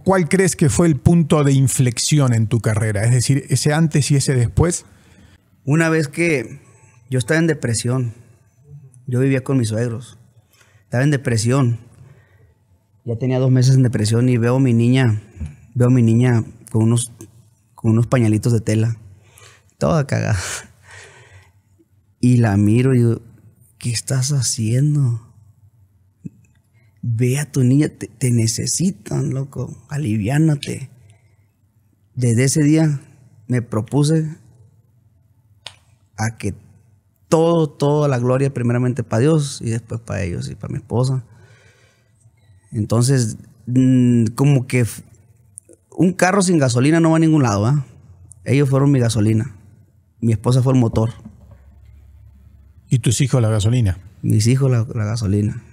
cuál crees que fue el punto de inflexión en tu carrera? Es decir, ese antes y ese después. Una vez que yo estaba en depresión, yo vivía con mis suegros, estaba en depresión, ya tenía dos meses en depresión y veo a mi niña, veo mi niña con unos, con unos pañalitos de tela, toda cagada. Y la miro y digo, ¿qué estás haciendo? ve a tu niña, te, necesitan, loco, aliviánate. Desde ese día me propuse a que todo, toda la gloria primeramente para Dios y después para ellos y para mi esposa. Entonces, mm, como que un carro sin gasolina no va a ningún lado, ah Ellos fueron mi gasolina. Mi esposa fue el motor. ¿Y tus hijos la gasolina? Mis hijos la gasolina.